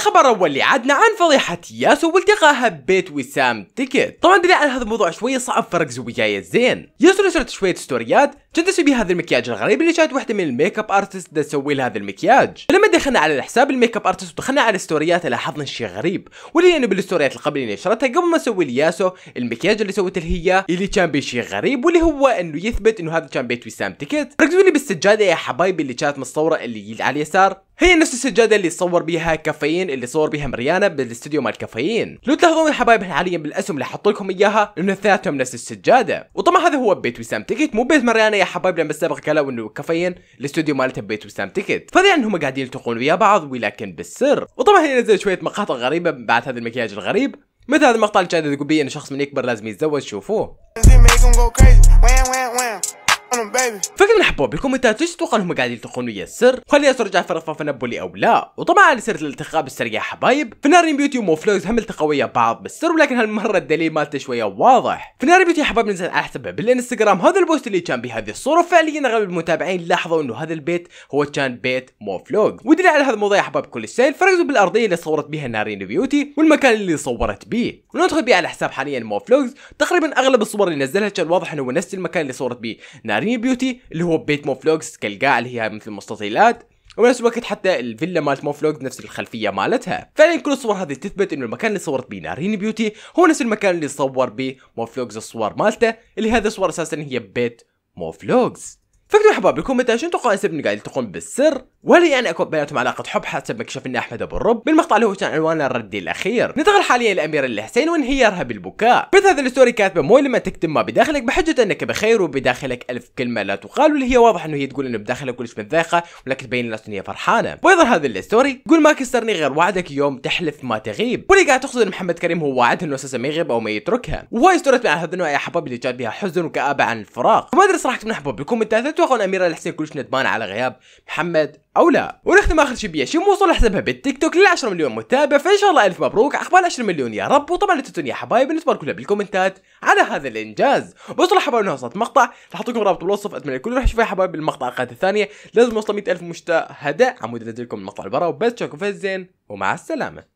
الخبر الاول اللي عادنا عن فضيحه ياسو والتقاها ببيت وسام تيكت طبعا دري على هذا الموضوع شويه صعب فرق زوجاية زين ياسو نشرت شويه ستوريات كنت اسوي هذا المكياج الغريب اللي جات وحده من الميك اب ارتست تسوي له هذا المكياج فلما دخلنا على حساب الميك اب ارتست ودخلنا على الستوريات لاحظنا شيء غريب واللي انه يعني بالستوريات القبل اللي نشرتها قبل ما اسوي لياسو المكياج اللي سويته هي اللي كان بيه شيء غريب واللي هو انه يثبت انه هذا كان بيت وسام تيكت ركزوا لي بالسجاده يا حبايبي اللي كانت مصوره اللي على اليسار هي نفس السجاده اللي صور بيها كافيين اللي صور بيها مريانا بالاستوديو مال كافيين لو تلاحظون يا حبايب حاليا بالاسم اللي حط لكم اياها انه اثنيناتهم نفس السجاده وطبعا هذا هو بيت وسام تيكت مو بيت مريانا يا حبايب لما السابق قالوا انه كفيا الاستوديو مالته بيت وسام تيكت فظن انهم قاعدين يلتقون ويا بعض ولكن بالسر وطبعا هنا نزل شويه مقاطع غريبه بعد هذا المكياج الغريب مثل هذا المقطع اللي كان يقول بيه ان شخص من يكبر لازم يتزوج شوفوه مرحبا بالكومنتات ايش ليش تتوقع انهم قاعدين يلتقون ويا السر وخلينا نرجع في رفرف نابولي او لا وطبعا على سيره الالتقاء بالسر يا حبايب فنارين بيوتي وموفلوز هم التقوا ويا بعض بالسر ولكن هالمره الدليل مالته شويه واضح فنارين بيوتي يا حبايب نزل على حسبه بالانستغرام هذا البوست اللي كان بهذه الصوره فعليا اغلب المتابعين لاحظوا انه هذا البيت هو كان بيت موفلوج ودليل على هذا الموضوع يا حبايب كل شيء فركزوا بالارضيه اللي صورت بها نارين بيوتي والمكان اللي صورت به وندخل بيه على حساب حاليا موفلوج تقريبا اغلب الصور اللي نزلها كان واضح انه هو نفس المكان اللي صورت به نارين بيوتي اللي هو بيت موفلوجز كالقاع اللي هي مثل مستطيلات وبنفس الوقت حتى الفيلا مالت موفلوج نفس الخلفيه مالتها فعلا كل الصور هذه تثبت انه المكان اللي صورت بيه نارين بيوتي هو نفس المكان اللي صور بيه موفلوجز الصور مالته اللي هذه الصور اساسا هي بيت موفلوجز فكرة حباب شنو تقول سبن قاعد تقوم بالسر ولا يعني اكو بيناتهم علاقة حب حسب ما كشفنا احمد ابو الرب بالمقطع اللي هو كان عنوانه الردي الاخير ننتقل حاليا للاميرة الحسين وانهيارها بالبكاء بث هذا الستوري كاتبه مو لما تكتم ما بداخلك بحجة انك بخير وبداخلك الف كلمة لا تقال واللي هي واضح انه هي تقول انه بداخلها كلش متضايقة ولكن تبين الناس ان هي فرحانة وايضا هذا الستوري تقول ما كسرني غير وعدك يوم تحلف ما تغيب واللي قاعد تقصد محمد كريم هو وعدها انه اساسا ما يغيب او ما يتركها وهاي ستوري عن هذا النوع يا حباب اللي جاب بها حزن وكآبة عن الفراق وما ادري صراحة من تكون اميره الحسين كلش ندمان على غياب محمد او لا ونختم اخر شيء شي بياشيم موصل حسابها بالتيك توك لل 10 مليون متابع فان شاء الله الف مبروك اخبار 10 مليون يا رب وطبعا لا تنسون يا حبايب اللي كلها بالكومنتات على هذا الانجاز بوصل حبايب انه وصلت مقطع راح لكم رابط بالوصف اتمنى الكل يروح يشوف يا حبايب المقطع القادم الثانيه لازم نوصل 100000 مشتهده عمود انزل لكم المقطع برا وبس تشوفكم في الزين ومع السلامه